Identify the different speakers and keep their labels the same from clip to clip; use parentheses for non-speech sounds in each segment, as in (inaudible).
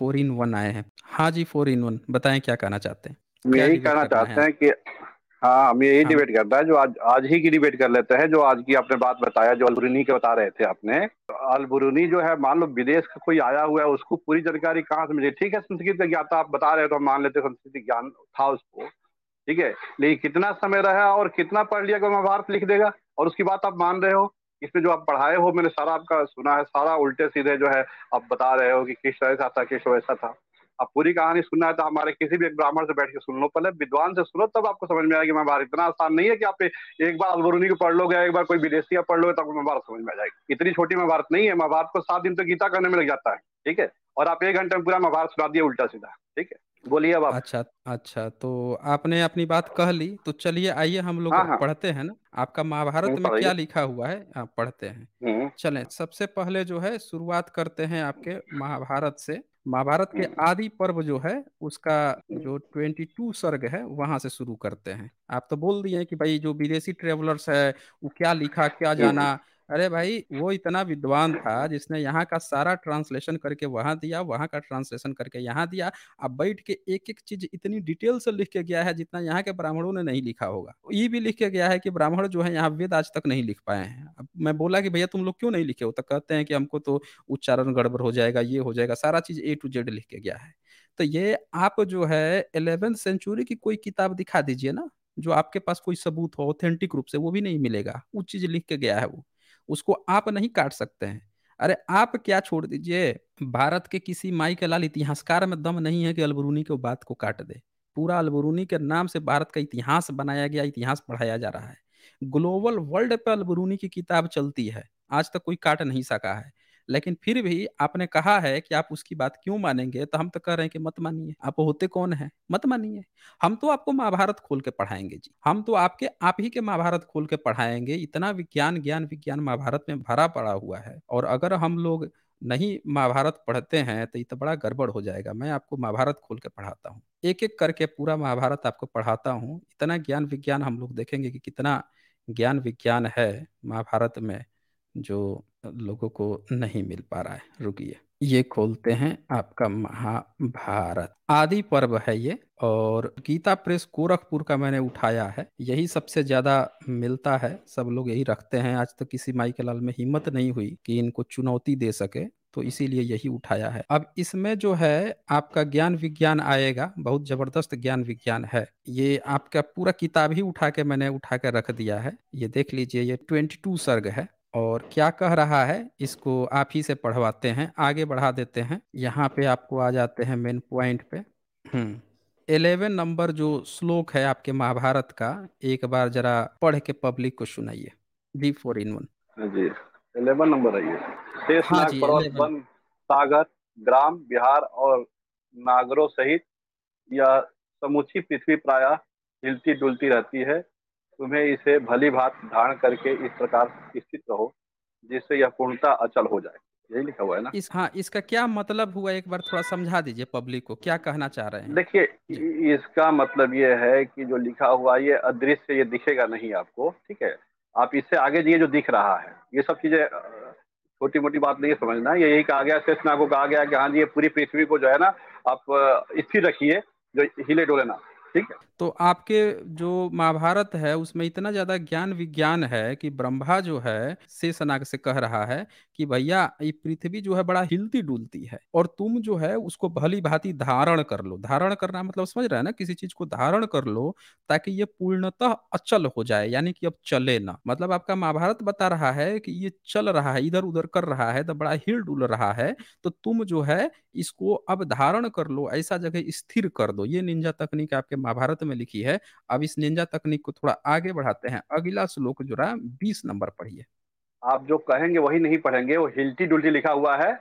Speaker 1: Four in one आए हैं हाँ जी फोर इन वन बताएं क्या कहना चाहते हैं
Speaker 2: हम यही कहना चाहते हैं कि हाँ हम यही हाँ। डिबेट करता है जो आज आज ही की डिबेट कर लेते हैं जो आज की आपने बात बताया जो अलबरूनी के बता रहे थे आपने अलबरूनी जो है मान लो विदेश का कोई आया हुआ है उसको पूरी जानकारी कहाँ से मिली ठीक है संस्कृत का ज्ञाता आप बता रहे हो तो हम मान लेते संस्कृत ज्ञान था उसको ठीक है लेकिन कितना समय रहा और कितना पढ़ लिया महाभारत लिख देगा और उसकी बात आप मान रहे हो इसमें जो आप पढ़ाए हो मैंने सारा आपका सुना है सारा उल्टे सीधे जो है आप बता रहे हो कि किस तरह ऐसा था किस वैसा था आप पूरी कहानी सुनना है तो हमारे किसी भी एक ब्राह्मण से बैठ के सुन लो पहले विद्वान से सुनो तब आपको समझ में आएगी महाभारत इतना आसान नहीं है कि आप एक बार अलबरूनी को पढ़ लोगे एक बार कोई विदेशी पढ़ लोगे तब महाभारत समझ में आ जाएगी इतनी छोटी बात नहीं है बात को सात दिन तो गीता करने में लग जाता है ठीक है और आप एक घंटे में पूरा महाभारत सुना दिया उल्टा सीधा ठीक है बोलिए अब आप
Speaker 1: अच्छा अच्छा तो आपने अपनी बात कह ली तो चलिए आइए हम लोग हाँ हाँ पढ़ते हैं ना आपका महाभारत में क्या लिखा हुआ है आप पढ़ते हैं हम्म। चलें सबसे पहले जो है शुरुआत करते हैं आपके महाभारत से महाभारत के हम्म। आदि पर्व जो है उसका हम्म। जो ट्वेंटी टू सर्ग है वहां से शुरू करते हैं आप तो बोल दिए कि भाई जो विदेशी ट्रेवलर्स है वो क्या लिखा क्या जाना अरे भाई वो इतना विद्वान था जिसने यहाँ का सारा ट्रांसलेशन करके वहां दिया वहां का ट्रांसलेशन करके यहाँ दिया अब बैठ के एक एक चीज इतनी डिटेल से लिख के गया है जितना यहाँ के ब्राह्मणों ने नहीं लिखा होगा ये भी लिख के गया है कि ब्राह्मण जो है यहाँ वेद आज तक नहीं लिख पाए हैं अब मैं बोला कि भैया तुम लोग क्यों नहीं लिखे हो तो कहते हैं कि हमको तो उच्चारण गड़बड़ हो जाएगा ये हो जाएगा सारा चीज ए टू जेड लिख के गया है तो ये आप जो है इलेवेंथ सेंचुरी की कोई किताब दिखा दीजिए ना जो आपके पास कोई सबूत हो ऑथेंटिक रूप से वो भी नहीं मिलेगा वो चीज लिख के गया है वो उसको आप नहीं काट सकते हैं अरे आप क्या छोड़ दीजिए भारत के किसी माई के लाल इतिहासकार में दम नहीं है कि अलबरूनी के बात को काट दे पूरा अलबरूनी के नाम से भारत का इतिहास बनाया गया इतिहास पढ़ाया जा रहा है ग्लोबल वर्ल्ड पे अलबरूनी की किताब चलती है आज तक कोई काट नहीं सका है लेकिन फिर भी आपने कहा है कि आप उसकी बात क्यों मानेंगे तो हम तो कह रहे हैं कि मत मानिए आप होते कौन है मत मानिए हम तो आपको महाभारत खोल के पढ़ाएंगे जी हम तो आपके आप ही के महाभारत खोल के पढ़ाएंगे इतना विज्ञान ज्ञान विज्ञान महाभारत में भरा पड़ा हुआ है और अगर हम लोग नहीं महाभारत पढ़ते हैं तो ये तो बड़ा गड़बड़ हो जाएगा मैं आपको महाभारत खोल के पढ़ाता हूँ एक एक करके पूरा महाभारत आपको पढ़ाता हूँ इतना ज्ञान विज्ञान हम लोग देखेंगे कि कितना ज्ञान विज्ञान है महाभारत में जो लोगों को नहीं मिल पा रहा है रुकिए ये खोलते हैं आपका महाभारत आदि पर्व है ये और गीता प्रेस गोरखपुर का मैंने उठाया है यही सबसे ज्यादा मिलता है सब लोग यही रखते हैं आज तक तो किसी माई के लाल में हिम्मत नहीं हुई कि इनको चुनौती दे सके तो इसीलिए यही उठाया है अब इसमें जो है आपका ज्ञान विज्ञान आएगा बहुत जबरदस्त ज्ञान विज्ञान है ये आपका पूरा किताब ही उठा के मैंने उठा के रख दिया है ये देख लीजिए ये ट्वेंटी टू सर्ग है और क्या कह रहा है इसको आप ही से पढ़वाते हैं आगे बढ़ा देते हैं यहाँ पे आपको आ जाते हैं मेन पॉइंट पे हम्म एलेवन नंबर जो श्लोक है आपके महाभारत का एक बार जरा पढ़ के पब्लिक को सुनाइए हाँ जी four in one
Speaker 2: G eleven number है हाँ वन सागर ग्राम बिहार और नागरों सहित यह समूची पृथ्वी प्राय हिलती डुलती रहती है तुम्हें इसे भली भात धारण करके इस प्रकार स्थित रहो जिससे यह पूर्णता अचल हो जाए यही लिखा हुआ है ना इस
Speaker 1: हाँ इसका क्या मतलब हुआ एक बार थोड़ा समझा दीजिए पब्लिक को क्या कहना चाह रहे हैं देखिए इसका मतलब ये है कि जो लिखा हुआ
Speaker 2: ये अदृश्य ये दिखेगा नहीं आपको ठीक है आप इससे आगे जाइए जो दिख रहा है ये सब चीजें छोटी मोटी बात नहीं समझना ये यही कहा गया शेष नागो कहा गया कि हाँ जी ये पूरी पृथ्वी को जो है ना आप स्थिर रखिए जो हिले डोले ना
Speaker 1: ठीक है तो आपके जो महाभारत है उसमें इतना ज्यादा ज्ञान विज्ञान है कि ब्रह्मा जो है शेषनाग से कह रहा है कि भैया ये पृथ्वी जो है बड़ा हिलती डुलती है और तुम जो है उसको भली भांति धारण कर लो धारण करना मतलब समझ रहे हैं ना किसी चीज को धारण कर लो ताकि ये पूर्णतः अचल हो जाए यानी कि अब चले ना मतलब आपका महाभारत बता रहा है कि ये चल रहा है इधर उधर कर रहा है तो बड़ा हिल डुल रहा है तो तुम जो है इसको अब धारण कर लो ऐसा जगह स्थिर कर दो ये निंजा तकनीक आपके महाभारत में लिखी है अब इस निंजा तकनीक को थोड़ा आगे बढ़ाते हैं अगला श्लोक जो रहा बीस नंबर पढ़िए
Speaker 2: आप जो कहेंगे वही नहीं पढ़ेंगे वो हिलती डुलती लिखा हुआ है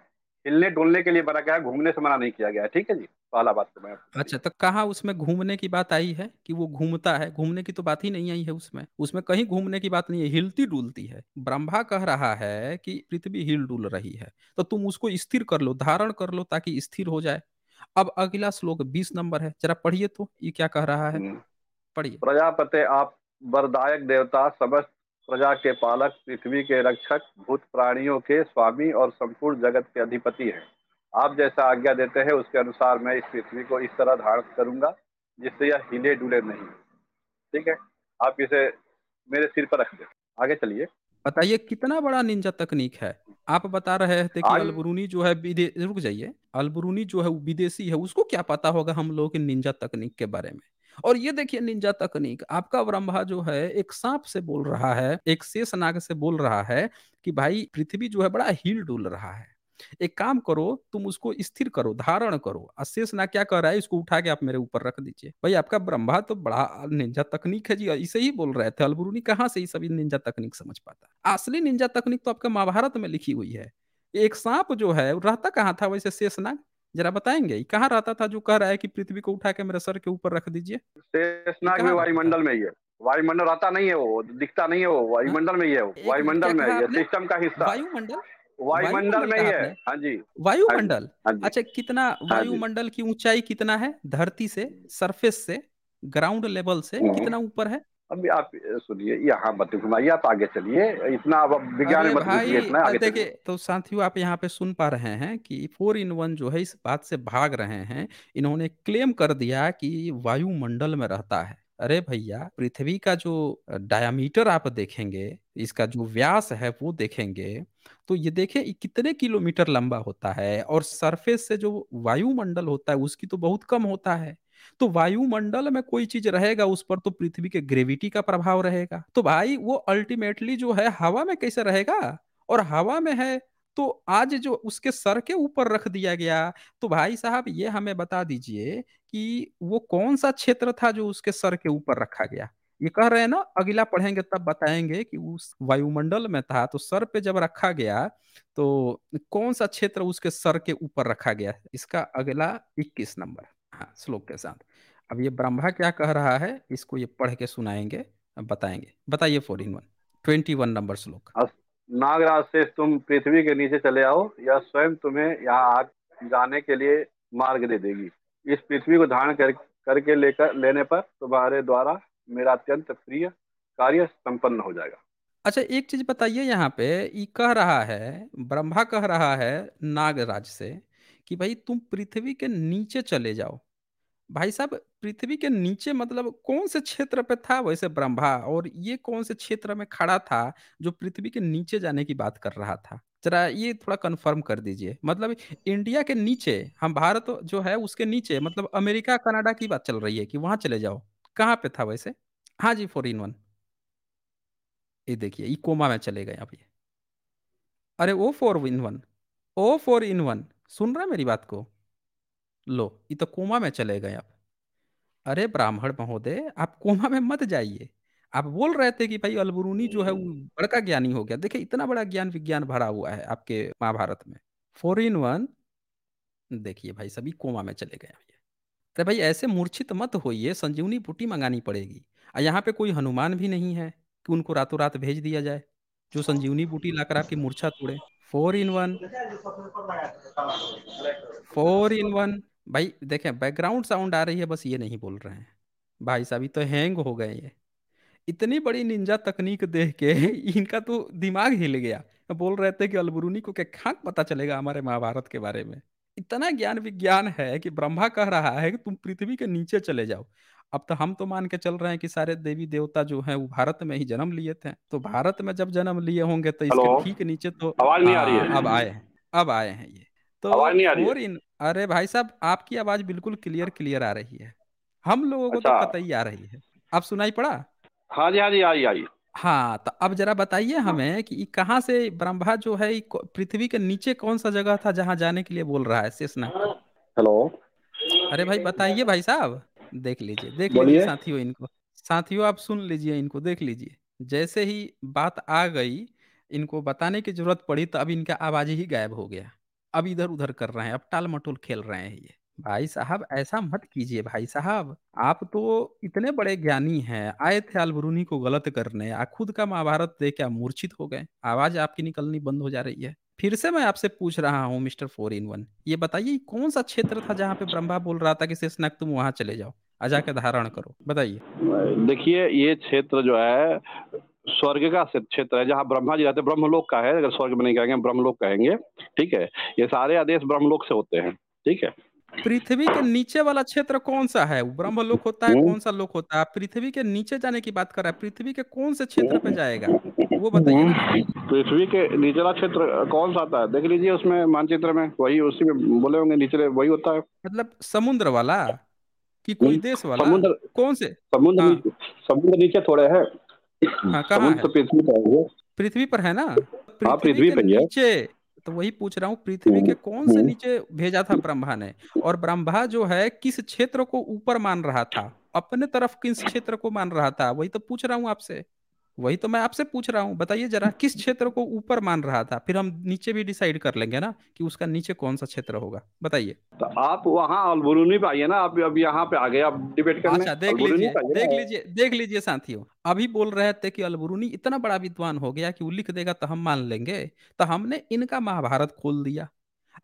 Speaker 2: हिलने डुलने के लिए बना गया है घूमने से मना नहीं किया गया ठीक है जी पहला बात तो मैं
Speaker 1: अच्छा तो कहा उसमें घूमने की बात आई है कि वो घूमता है घूमने की तो बात ही नहीं आई है उसमें उसमें कहीं घूमने की बात नहीं है हिलती डुलती है ब्रह्मा कह रहा है कि पृथ्वी हिल डुल रही है तो तुम उसको स्थिर कर लो धारण कर लो ताकि स्थिर हो जाए अब अगला श्लोक बीस नंबर है जरा पढ़िए तो ये क्या कह रहा है हम्म। पढ़िए
Speaker 2: प्रजापते आप वरदायक देवता समस्त प्रजा के पालक पृथ्वी के रक्षक भूत प्राणियों के स्वामी और संपूर्ण जगत के अधिपति हैं आप जैसा आज्ञा देते हैं उसके अनुसार मैं इस पृथ्वी को इस तरह धारण करूंगा जिससे यह हिले डुले नहीं
Speaker 1: ठीक है आप इसे मेरे सिर पर रख दे आगे चलिए बताइए कितना बड़ा निंजा तकनीक है आप बता रहे थे कि अलबरूनी जो है विदेश रुक जाइए अलबरूनी जो है वो विदेशी है उसको क्या पता होगा हम लोगों के निंजा तकनीक के बारे में और ये देखिए निंजा तकनीक आपका ब्रह्मा जो है एक सांप से बोल रहा है एक शेष नाग से बोल रहा है कि भाई पृथ्वी जो है बड़ा हिल डुल रहा है एक काम करो तुम उसको स्थिर करो धारण करो अशेष ना क्या कर रहा है इसको उठा के आप मेरे ऊपर रख दीजिए भाई आपका ब्रह्मा तो बड़ा निंजा तकनीक है जी इसे ही बोल रहे थे अलबरूनी कहाँ से ये सभी निंजा तकनीक समझ पाता असली निंजा तकनीक तो आपका महाभारत में लिखी हुई है एक सांप जो है रहता कहाँ था वैसे शेषनाग जरा बताएंगे कहाँ रहता था जो कह रहा है कि पृथ्वी को उठा के मेरे सर के ऊपर रख दीजिए
Speaker 2: शेषनाग में वायुमंडल में ही है वायुमंडल रहता नहीं है वो दिखता नहीं है वो वायुमंडल में ही है वायुमंडल में सिस्टम का
Speaker 1: हिस्सा वायुमंडल वायुमंडल में है हाँ जी वायुमंडल हाँ अच्छा कितना हाँ वायुमंडल की ऊंचाई कितना है धरती से सरफेस से ग्राउंड लेवल से हम्म। कितना
Speaker 2: ऊपर है अभी आप सुनिए यहाँ मत घुमाइए आप आगे चलिए इतना अब विज्ञान मत इतना आगे देखिए
Speaker 1: तो साथियों आप यहाँ पे सुन पा रहे हैं कि फोर इन वन जो है इस बात से भाग रहे हैं इन्होंने क्लेम कर दिया कि वायुमंडल में रहता है अरे भैया, पृथ्वी का जो डायमीटर आप देखेंगे, इसका जो व्यास है वो देखेंगे, तो ये देखें ये कितने किलोमीटर लंबा होता है और सरफेस से जो वायुमंडल होता है उसकी तो बहुत कम होता है। तो वायुमंडल में कोई चीज़ रहेगा उस पर तो पृथ्वी के ग्रेविटी का प्रभाव रहेगा। तो भाई वो अल्टीमेटली जो है हवा में कैसे रहेगा? और हवा में है तो आज जो उसके सर के ऊपर रख दिया गया तो भाई साहब ये हमें बता दीजिए कि वो कौन सा क्षेत्र था जो उसके सर के ऊपर रखा गया ये कह रहे हैं ना अगला पढ़ेंगे तब बताएंगे कि उस वायुमंडल में था तो सर पे जब रखा गया तो कौन सा क्षेत्र उसके सर के ऊपर रखा गया इसका अगला इक्कीस नंबर हाँ श्लोक के साथ अब ये ब्रह्मा क्या कह रहा है इसको ये पढ़ के सुनाएंगे बताएंगे बताइए four in one twenty one number Shlok
Speaker 2: Nagraj से तुम पृथ्वी के नीचे चले आओ या स्वयं तुम्हें यहाँ आ जाने के लिए मार्ग दे देगी इस पृथ्वी को धारण कर करके लेकर लेने पर तुम्हारे द्वारा मेरा अत्यंत प्रिय कार्य संपन्न हो जाएगा
Speaker 1: अच्छा एक चीज बताइए यहाँ पे ये कह रहा है ब्रह्मा कह रहा है नागराज से कि भाई तुम पृथ्वी के नीचे चले जाओ भाई साहब पृथ्वी के नीचे मतलब कौन से क्षेत्र पे था वैसे ब्रह्मा और ये कौन से क्षेत्र में खड़ा था जो पृथ्वी के नीचे जाने की बात कर रहा था जरा ये थोड़ा कंफर्म कर दीजिए मतलब इंडिया के नीचे हम भारत जो है उसके नीचे मतलब अमेरिका कनाडा की बात चल रही है कि वहां चले जाओ कहाँ पे था वैसे हाँ जी फोर इन वन ये देखिए ये कोमा में चले गए आप ये अरे ओ फोर इन वन ओ फोर इन वन सुन रहा है मेरी बात को लो ये तो कोमा में चले गए आप अरे ब्राह्मण महोदय आप कोमा में मत जाइए आप बोल रहे थे कि भाई अलबरूनी जो है वो बड़का ज्ञानी हो गया देखिए इतना बड़ा ज्ञान विज्ञान भरा हुआ है आपके महाभारत में फोर इन वन देखिए भाई सभी कोमा में चले गए अरे भाई ऐसे मूर्छित मत होइए संजीवनी बुटी मंगानी पड़ेगी और यहाँ पे कोई हनुमान भी नहीं है कि उनको रातों रात भेज दिया जाए जो संजीवनी बूटी लाकर आपकी मूर्छा तोड़े four in one four in one भाई देखें बैकग्राउंड साउंड आ रही है बस ये नहीं बोल रहे हैं भाई साहब तो हैंग हो गए ये इतनी बड़ी निंजा तकनीक देख के (laughs) इनका तो दिमाग हिल गया बोल रहे थे कि अलबरूनी को क्या खाक पता चलेगा हमारे महाभारत के बारे में इतना ज्ञान विज्ञान है कि ब्रह्मा कह रहा है कि तुम पृथ्वी के नीचे चले जाओ अब तो हम तो मान के चल रहे हैं कि सारे देवी देवता जो हैं वो भारत में ही जन्म लिए थे तो भारत में जब जन्म लिए होंगे तो इसके ठीक नीचे तो आवाज नहीं आ रही हाँ, है अब आए हैं अब आए हैं ये तो और इन अरे भाई साहब आपकी आवाज बिल्कुल क्लियर क्लियर आ रही है हम लोगों को तो अच्छा ही आ रही है अब सुनाई पड़ा हाँ जी हाँ जी आई आई हाँ तो अब जरा बताइए हाँ। हमें कि कहाँ से ब्रह्मा जो है पृथ्वी के नीचे कौन सा जगह था जहाँ जाने के लिए बोल रहा है शेषनाग हेलो अरे भाई बताइए भाई साहब देख लीजिए देख लीजिए बोलिए साथियों इनको साथियों आप सुन लीजिए इनको देख लीजिए जैसे ही बात आ गई इनको बताने की जरूरत पड़ी तो अब इनका आवाज ही गायब हो गया अब इधर उधर कर रहे हैं अब टाल मटोल खेल रहे हैं ये भाई साहब ऐसा मत कीजिए भाई साहब आप तो इतने बड़े ज्ञानी हैं आए थे अलबरूनी को गलत करने आ खुद का महाभारत दे क्या मूर्छित हो गए आवाज आपकी निकलनी बंद हो जा रही है फिर से मैं आपसे पूछ रहा हूँ मिस्टर फोर इन वन ये बताइए कौन सा क्षेत्र था जहाँ पे ब्रह्मा बोल रहा था कि शेषनाग तुम वहां चले जाओ अजा के धारण करो बताइए
Speaker 2: देखिए ये क्षेत्र जो है स्वर्ग का क्षेत्र है जहाँ ब्रह्मा जी रहते ब्रह्मलोक का है अगर स्वर्ग में नहीं कहेंगे ब्रह्मलोक कहेंगे ठीक है ये सारे आदेश ब्रह्मलोक से होते हैं ठीक है
Speaker 1: पृथ्वी के नीचे वाला क्षेत्र कौन सा है ब्रह्मलोक होता है हम्म। कौन सा लोक होता है पृथ्वी के नीचे जाने की बात कर रहा है पृथ्वी के कौन से क्षेत्र पे जाएगा वो बताइए हम्म। पृथ्वी के निचला
Speaker 2: क्षेत्र कौन सा आता है देख लीजिए उसमें मानचित्र में वही उसी में बोले होंगे निचले वही होता है
Speaker 1: मतलब समुद्र वाला कि कोई हम्म, देश वाला समुद्र कौन से समुद्र हाँ, समुद्र नीचे थोड़े हाँ, है हाँ, पृथ्वी पर है पृथ्वी पर है ना हाँ, पृथ्वी पर नीचे तो वही पूछ रहा हूँ पृथ्वी के हम्म, कौन से हम्म। नीचे भेजा था ब्रह्मा ने और ब्रह्मा जो है किस क्षेत्र को ऊपर मान रहा था अपने तरफ किस क्षेत्र को मान रहा था वही तो पूछ रहा हूँ आपसे वही तो मैं आपसे पूछ रहा हूँ बताइए जरा किस क्षेत्र को ऊपर मान रहा था फिर हम नीचे भी डिसाइड कर लेंगे ना कि उसका नीचे कौन सा क्षेत्र होगा बताइए तो
Speaker 2: आप वहाँ अलबरूनी पे आइए ना आप अब यहाँ पे आ गए आप डिबेट करने अच्छा देख लीजिए देख लीजिए
Speaker 1: देख लीजिए साथियों अभी बोल रहे थे कि अलबरूनी इतना बड़ा विद्वान हो गया कि वो लिख देगा तो हम मान लेंगे तो हमने इनका महाभारत खोल दिया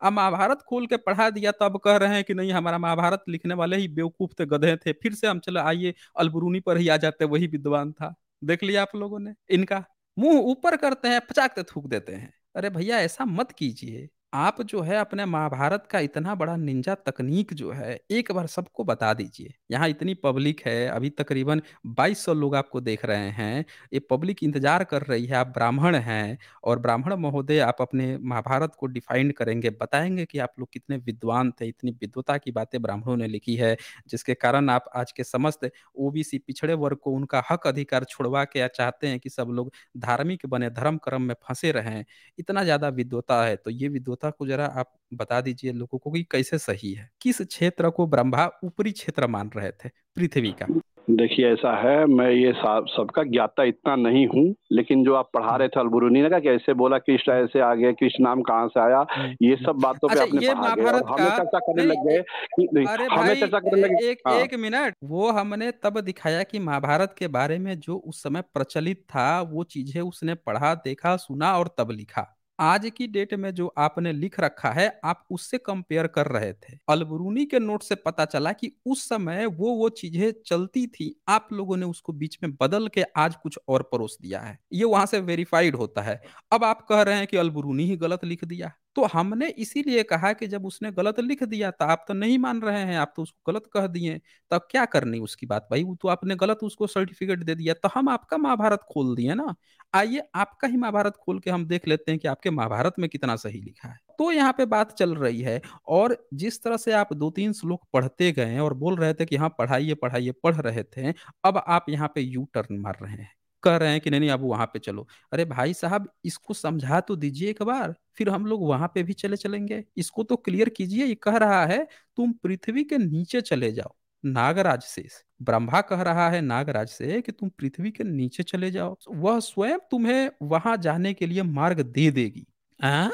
Speaker 1: अब महाभारत खोल के पढ़ा दिया तब तो कह रहे हैं कि नहीं हमारा महाभारत लिखने वाले ही बेवकूफ थे गधे थे फिर से हम चले आइए अलबरूनी पर ही आ जाते वही विद्वान था देख लिया आप लोगों ने इनका मुंह ऊपर करते हैं पचाकते थूक देते हैं अरे भैया ऐसा मत कीजिए आप जो है अपने महाभारत का इतना बड़ा निंजा तकनीक जो है, एक बार सबको बता दीजिए। यहाँ इतनी पब्लिक है, अभी तकरीबन 2200 लोग आपको देख रहे हैं। ये पब्लिक इंतज़ार कर रही है, आप ब्राह्मण हैं और ब्राह्मण महोदय आप अपने महाभारत को डिफाइंड करेंगे, बताएंगे कि आप लोग कितने विद्वान थे, इतनी विद्वता की बातें ब्राह्मणों ने लिखी है, जिसके कारण आप आज के समस्त ओबीसी पिछड़े वर्ग को उनका हक अधिकार छुड़वा के या चाहते हैं कि सब लोग धार्मिक बने, धर्म-कर्म में फंसे रहें। इतना ज़्यादा विद्वता है, तो ये विद्वता योग्यता को जरा आप बता दीजिए लोगों को कि कैसे सही है किस क्षेत्र को ब्रह्मा ऊपरी क्षेत्र मान रहे थे पृथ्वी का
Speaker 2: देखिए ऐसा है मैं ये सबका ज्ञाता इतना नहीं हूँ लेकिन जो आप पढ़ा हाँ। रहे थे अलबुरुनी ने कहा कि ऐसे बोला कृष्ण ऐसे आ गया कृष्ण नाम कहाँ से आया ये सब बातों पे अच्छा, आपने पढ़ा गया हमें चर्चा करने लग गए
Speaker 1: हमें चर्चा करने लग एक, हाँ। एक मिनट वो हमने तब दिखाया कि महाभारत के बारे में जो उस समय प्रचलित था वो चीजें उसने पढ़ा देखा सुना और तब लिखा आज की डेट में जो आपने लिख रखा है आप उससे कंपेयर कर रहे थे अलबरूनी के नोट से पता चला कि उस समय वो वो चीजें चलती थी आप लोगों ने उसको बीच में बदल के आज कुछ और परोस दिया है ये वहां से वेरीफाइड होता है अब आप कह रहे हैं कि अलबरूनी ही गलत लिख दिया तो हमने इसीलिए कहा कि जब उसने गलत लिख दिया तो आप तो नहीं मान रहे हैं आप तो उसको गलत कह दिए तब क्या करनी उसकी बात भाई वो तो आपने गलत उसको सर्टिफिकेट दे दिया तो हम आपका महाभारत खोल दिए ना आइए आपका ही महाभारत खोल के हम देख लेते हैं कि आपके महाभारत में कितना सही लिखा है तो यहाँ पे बात चल रही है और जिस तरह से आप दो तीन श्लोक पढ़ते गए और बोल रहे थे कि हाँ पढ़ाइए पढ़ाइए पढ़ रहे थे अब आप यहाँ पे यू टर्न मार रहे हैं कह रहे हैं कि नहीं नहीं अब वहाँ पे चलो अरे भाई साहब इसको समझा तो दीजिए एक बार फिर हम लोग वहां पे भी चले चलेंगे इसको तो क्लियर कीजिए ये कह रहा है तुम पृथ्वी के नीचे चले जाओ नागराज से ब्रह्मा कह रहा है नागराज से कि तुम पृथ्वी के नीचे चले जाओ वह स्वयं तुम्हें वहां जाने के लिए मार्ग दे देगी आ?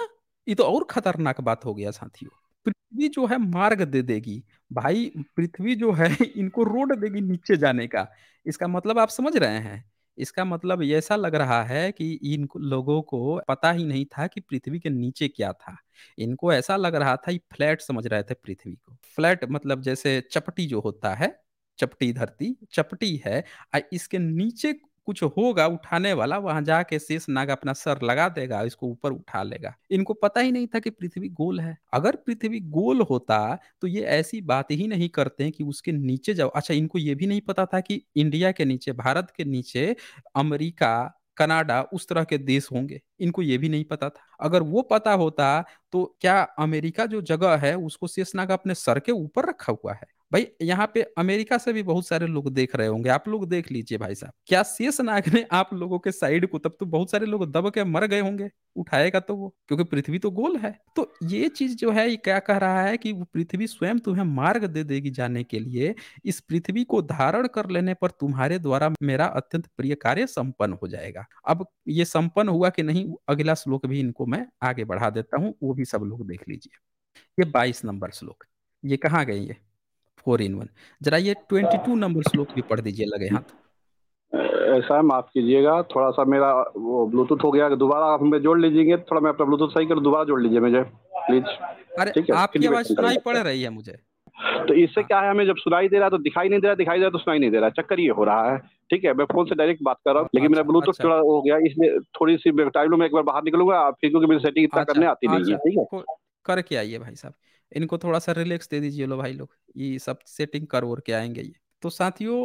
Speaker 1: ये तो और खतरनाक बात हो गया साथियों पृथ्वी जो है मार्ग दे देगी भाई पृथ्वी जो है इनको रोड देगी नीचे जाने का इसका मतलब आप समझ रहे हैं इसका मतलब ऐसा लग रहा है कि इन लोगों को पता ही नहीं था कि पृथ्वी के नीचे क्या था इनको ऐसा लग रहा था ये फ्लैट समझ रहे थे पृथ्वी को फ्लैट मतलब जैसे चपटी जो होता है चपटी धरती चपटी है इसके नीचे कुछ होगा उठाने वाला वहां जाके शेष नाग अपना सर लगा देगा इसको ऊपर उठा लेगा इनको पता ही नहीं था कि पृथ्वी गोल है अगर पृथ्वी गोल होता तो ये ऐसी बात ही नहीं करते कि उसके नीचे जाओ अच्छा इनको ये भी नहीं पता था कि इंडिया के नीचे भारत के नीचे अमरीका कनाडा उस तरह के देश होंगे इनको ये भी नहीं पता था अगर वो पता होता तो क्या अमेरिका जो जगह है उसको शेषनाग अपने सर के ऊपर रखा हुआ है भाई यहाँ पे अमेरिका से भी बहुत सारे लोग देख रहे होंगे आप लोग देख लीजिए भाई साहब क्या शेष नाग ने आप लोगों के साइड को तब तो बहुत सारे लोग दब के मर गए होंगे उठाएगा तो वो क्योंकि पृथ्वी तो गोल है तो ये चीज जो है ये क्या कह रहा है कि वो पृथ्वी स्वयं तुम्हें मार्ग दे देगी जाने के लिए इस पृथ्वी को धारण कर लेने पर तुम्हारे द्वारा मेरा अत्यंत प्रिय कार्य संपन्न हो जाएगा अब ये संपन्न हुआ कि नहीं अगला श्लोक भी इनको मैं आगे बढ़ा देता हूँ वो भी सब लोग देख लीजिए ये बाईस नंबर श्लोक ये कहाँ गए ये फोर इन वन जरा ये ट्वेंटी टू नंबर श्लोक भी पढ़ दीजिए लगे हाथ
Speaker 2: ऐसा है माफ कीजिएगा थोड़ा सा मेरा वो ब्लूटूथ हो गया दोबारा आप हमें जोड़ लीजिएगा थोड़ा मैं अपना ब्लूटूथ सही कर दोबारा जोड़ लीजिए मुझे प्लीज
Speaker 1: अरे आपकी आवाज सुनाई पड़ रही है मुझे
Speaker 2: तो इससे क्या है हमें जब सुनाई दे रहा है तो दिखाई नहीं दे रहा दिखाई दे रहा तो सुनाई नहीं दे रहा चक्कर ये हो रहा है ठीक है मैं फोन से डायरेक्ट बात कर रहा हूँ लेकिन मेरा ब्लूटूथ अच्छा, अच्छा। थोड़ा हो गया इसलिए थोड़ी सी टाइम में एक बार बाहर निकलूंगा फिर क्योंकि मेरी सेटिंग इतना अच्छा, करने आती नहीं है ठीक
Speaker 1: है करके आइए भाई साहब इनको थोड़ा सा रिलैक्स दे दीजिए लो भाई लोग ये सब सेटिंग कर और के आएंगे ये तो साथियों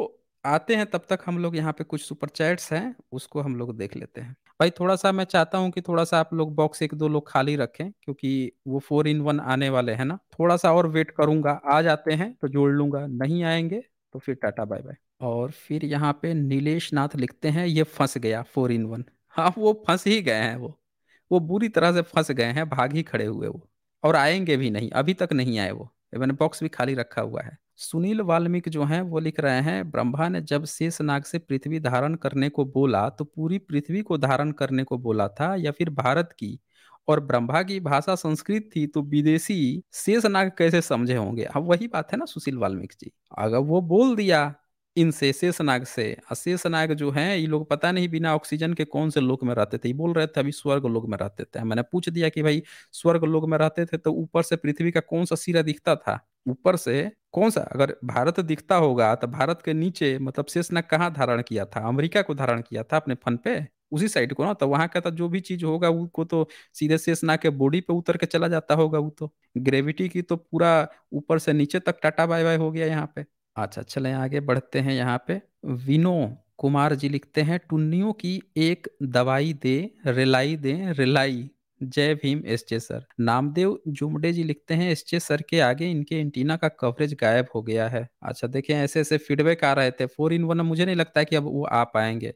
Speaker 1: आते हैं तब तक हम लोग यहाँ पे कुछ सुपर चैट्स हैं उसको हम लोग देख लेते हैं भाई थोड़ा-सा मैं चाहता हूँ कि थोड़ा-सा आप लोग बॉक्स एक दो लोग खाली रखें क्योंकि वो फोर इन वन आने वाले हैं ना। थोड़ा-सा और वेट करूंगा आ जाते हैं तो जोड़ लूंगा नहीं आएंगे तो फिर टाटा बाय-बाय। और फिर यहाँ पे नीलेश नाथ लिखते हैं ये फंस गया फोर इन वन हाँ, वो फंस ही गए हैं वो। वो बुरी तरह से फंस गए हैं, भाग ही खड़े हुए वो और आएंगे भी नहीं, अभी तक नहीं आए वो। मैंने बॉक्स भी खाली रखा हुआ है सुनील वाल्मीकि जो हैं वो लिख रहे हैं ब्रह्मा ने जब शेष नाग से पृथ्वी धारण करने को बोला तो पूरी पृथ्वी को धारण करने को बोला था या फिर भारत की और ब्रह्मा की भाषा संस्कृत थी तो विदेशी शेष नाग कैसे समझे होंगे अब हाँ, वही बात है ना सुशील वाल्मीकि जी अगर वो बोल दिया इनसे शेषनाग से शेषनाग जो है ये लोग पता नहीं बिना ऑक्सीजन के कौन से लोक में रहते थे ये बोल रहे थे अभी स्वर्ग लोक में रहते थे मैंने पूछ दिया कि भाई स्वर्ग लोक में रहते थे तो ऊपर से पृथ्वी का कौन सा सिरा दिखता था ऊपर से कौन सा अगर भारत दिखता होगा तो भारत के नीचे मतलब शेषनाग कहाँ धारण किया था अमेरिका को धारण किया था अपने फन पे उसी साइड को ना तो वहां का तो जो भी चीज होगा वो तो सीधे शेष के बॉडी पे उतर के चला जाता होगा वो तो ग्रेविटी की तो पूरा ऊपर से नीचे तक टाटा बाय बाय हो गया यहाँ पे अच्छा चले आगे बढ़ते हैं यहाँ पे विनो कुमार जी लिखते हैं टुन्नियों की एक दवाई दे रिलाई दे रिलाई जय Bhim S J sir Namdev Jumde ji लिखते हैं एस जे सर के आगे इनके एंटीना का कवरेज गायब हो गया है अच्छा देखिए ऐसे ऐसे फीडबैक आ रहे थे फोर इन वन मुझे नहीं लगता है कि अब वो आ पाएंगे